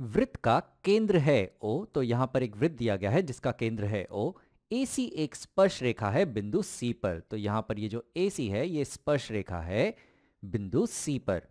वृत्त का केंद्र है ओ तो यहां पर एक वृत्त दिया गया है जिसका केंद्र है ओ ए सी एक स्पर्श रेखा है बिंदु सी पर तो यहां पर ये जो ए सी है ये स्पर्श रेखा है बिंदु सी पर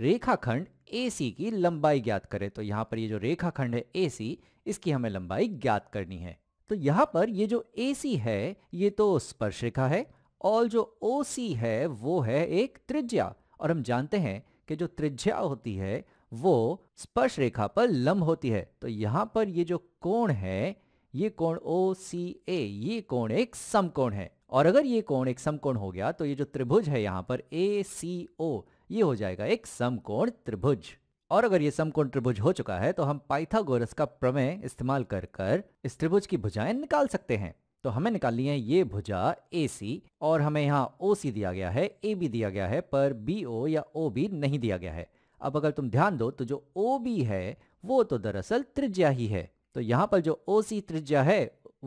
रेखाखंड सी की लंबाई ज्ञात करें तो यहां पर ये जो रेखाखंड है सी इसकी हमें लंबाई ज्ञात करनी है तो यहां पर ये जो सी है ये तो स्पर्श रेखा है और जो ओ सी है वो है एक त्रिज्या और हम जानते हैं कि जो त्रिज्या होती है वो स्पर्श रेखा पर लंब होती है तो यहां पर ये जो कोण है ये कोण ओ सी ए ये कोण एक समकोण है और अगर ये कोण एक समकोण हो गया तो ये जो त्रिभुज है यहां पर ए सी ओ ये हो जाएगा एक समकोण त्रिभुज और अगर ये समकोण त्रिभुज हो चुका है तो हम पाइथागोरस का प्रमेय इस्तेमाल कर कर इस त्रिभुज की भुजाएं निकाल सकते हैं तो हमें निकालनी है ये भुजा ए सी और हमें यहाँ ओ सी दिया गया है ए बी दिया गया है पर बी ओ या ओ बी नहीं दिया गया है अब अगर तुम ध्यान दो तो जो ओ बी है वो तो दरअसल त्रिज्या ही है तो यहां पर जो ओ सी त्रिज्या है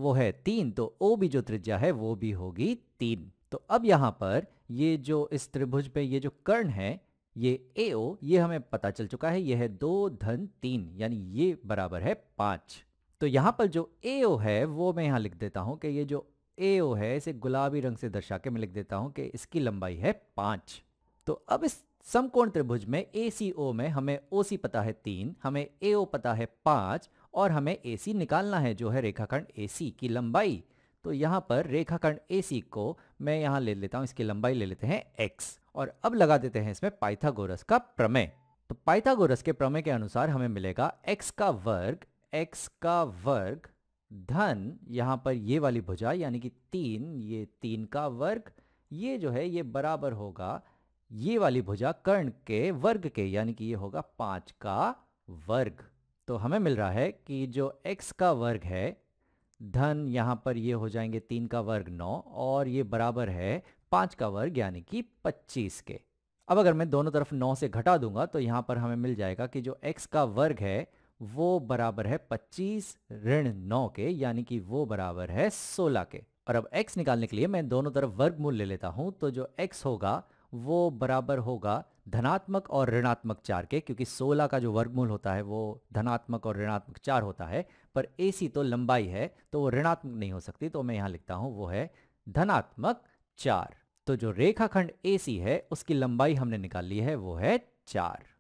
वो है तीन तो ओ बी जो त्रिज्या है वो भी होगी तीन तो अब यहां पर ये जो इस त्रिभुज पे ये जो कर्ण है ये ए ओ ये हमें पता चल चुका है ये है दो धन तीन यानी ये बराबर है पांच तो यहां पर जो ए ओ है वो मैं यहां लिख देता हूं कि ये जो ए ओ है इसे गुलाबी रंग से दर्शा के मैं लिख देता हूं कि इसकी लंबाई है पांच तो अब इस समकोण त्रिभुज में ए सी ओ में हमें ओ सी पता है तीन हमें ए ओ पता है पांच और हमें ए सी निकालना है जो है रेखाखंड ए सी की लंबाई तो यहां पर रेखाखंड ए को मैं यहां ले लेता हूं इसकी लंबाई ले लेते हैं एक्स और अब लगा देते हैं इसमें पाइथागोरस का प्रमेय तो पाइथागोरस के प्रमेय के अनुसार हमें मिलेगा एक्स का वर्ग एक्स का वर्ग धन यहां पर ये वाली भुजा यानी कि तीन ये तीन का वर्ग ये जो है ये बराबर होगा ये वाली भुजा कर्ण के वर्ग के यानी कि ये होगा पांच का वर्ग तो हमें मिल रहा है कि जो x का वर्ग है धन यहां पर ये हो जाएंगे तीन का वर्ग नौ और ये बराबर है पांच का वर्ग यानी कि पच्चीस के अब अगर मैं दोनों तरफ नौ से घटा दूंगा तो यहां पर हमें मिल जाएगा कि जो x का वर्ग है वो बराबर है पच्चीस ऋण नौ के यानी कि वो बराबर है सोलह के और अब x निकालने के लिए मैं दोनों तरफ वर्गमूल ले लेता हूं तो जो x होगा वो बराबर होगा धनात्मक और ऋणात्मक चार के क्योंकि 16 का जो वर्गमूल होता है वो धनात्मक और ऋणात्मक चार होता है पर ए तो लंबाई है तो वो ऋणात्मक नहीं हो सकती तो मैं यहाँ लिखता हूँ वो है धनात्मक चार तो जो रेखाखंड ए सी है उसकी लंबाई हमने निकाल ली है वो है चार